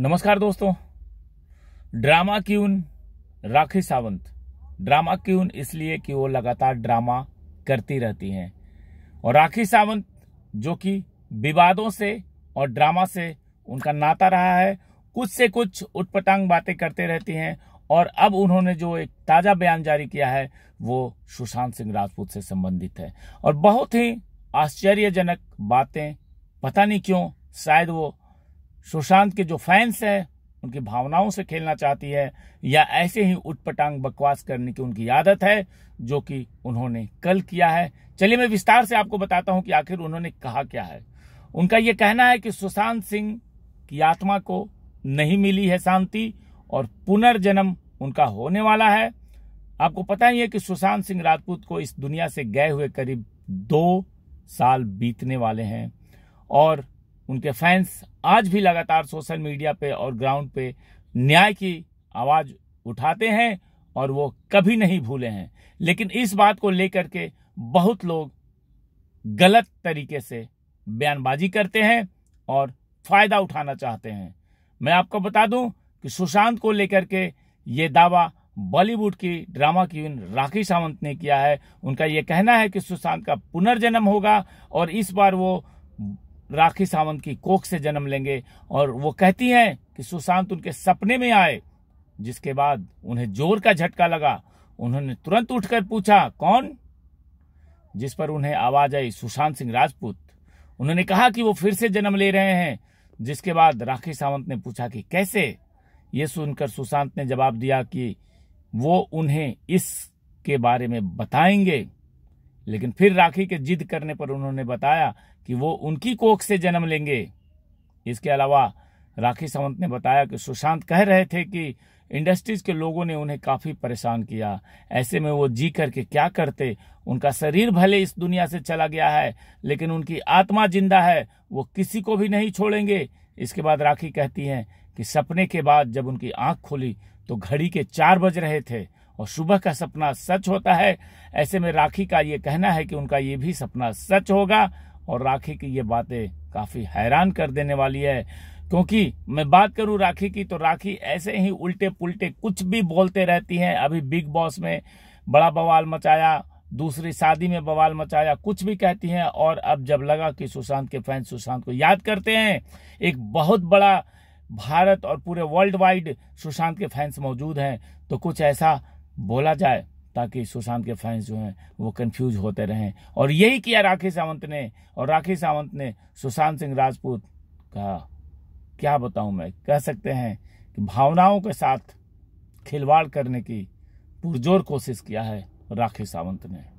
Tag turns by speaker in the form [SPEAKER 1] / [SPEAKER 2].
[SPEAKER 1] नमस्कार दोस्तों drama queen Rakhi Sawant drama queen इसलिए कि वो लगातार ड्रामा करती रहती हैं और राखी सावंत जो कि विवादों से और ड्रामा से उनका नाता रहा है कुछ से कुछ उटपटांग बातें करते रहती हैं और अब उन्होंने जो एक ताज़ा बयान जारी किया है वो सुशांत सिंह राजपूत से संबंधित है और बहुत ही आश्चर्यजनक बातें पता नहीं क्यों शायद वो सुशांत के जो फैंस हैं उनकी भावनाओं से खेलना चाहती है या ऐसे ही उठपटांग बकवास करने की उनकी आदत है जो कि उन्होंने कल किया है चलिए मैं विस्तार से आपको बताता हूं कि आखिर उन्होंने कहा क्या है उनका यह कहना है कि सुशांत सिंह की आत्मा को नहीं मिली है शांति और पुनर्जन्म उनका होने वाला है आपको पता ही है कि सुशांत सिंह राजपूत को इस दुनिया से गए हुए करीब दो साल बीतने वाले हैं और उनके फैंस आज भी लगातार सोशल मीडिया पे और ग्राउंड पे न्याय की आवाज उठाते हैं और वो कभी नहीं भूले हैं लेकिन इस बात को लेकर के बहुत लोग गलत तरीके से बयानबाजी करते हैं और फायदा उठाना चाहते हैं मैं आपको बता दूं कि सुशांत को लेकर के ये दावा बॉलीवुड की ड्रामा क्वीन राखी सावंत ने किया है उनका यह कहना है कि सुशांत का पुनर्जन्म होगा और इस बार वो राखी सावंत की कोख से जन्म लेंगे और वो कहती हैं कि सुशांत उनके सपने में आए जिसके बाद उन्हें जोर का झटका लगा उन्होंने तुरंत उठकर पूछा कौन जिस पर उन्हें आवाज आई सुशांत सिंह राजपूत उन्होंने कहा कि वो फिर से जन्म ले रहे हैं जिसके बाद राखी सावंत ने पूछा कि कैसे ये सुनकर सुशांत ने जवाब दिया कि वो उन्हें इसके बारे में बताएंगे लेकिन फिर राखी के जिद करने पर उन्होंने बताया कि वो उनकी कोख से जन्म लेंगे इसके अलावा राखी सावंत ने बताया कि सुशांत कह रहे थे कि इंडस्ट्रीज के लोगों ने उन्हें काफी परेशान किया ऐसे में वो जी करके क्या करते उनका शरीर भले इस दुनिया से चला गया है लेकिन उनकी आत्मा जिंदा है वो किसी को भी नहीं छोड़ेंगे इसके बाद राखी कहती हैं कि सपने के बाद जब उनकी आंख खोली तो घड़ी के चार बज रहे थे और सुबह का सपना सच होता है ऐसे में राखी का ये कहना है कि उनका ये भी सपना सच होगा और राखी की ये बातें काफी हैरान कर देने वाली है क्योंकि मैं बात करूं राखी की तो राखी ऐसे ही उल्टे पुल्टे कुछ भी बोलते रहती हैं अभी बिग बॉस में बड़ा बवाल मचाया दूसरी शादी में बवाल मचाया कुछ भी कहती हैं और अब जब लगा कि सुशांत के फैंस सुशांत को याद करते हैं एक बहुत बड़ा भारत और पूरे वर्ल्ड वाइड सुशांत के फैंस मौजूद हैं तो कुछ ऐसा बोला जाए ताकि सुशांत के फैंस जो हैं वो कंफ्यूज होते रहें और यही किया राखी सावंत ने और राखी सावंत ने सुशांत सिंह राजपूत कहा क्या बताऊं मैं कह सकते हैं कि भावनाओं के साथ खिलवाड़ करने की पुरजोर कोशिश किया है राखी सावंत ने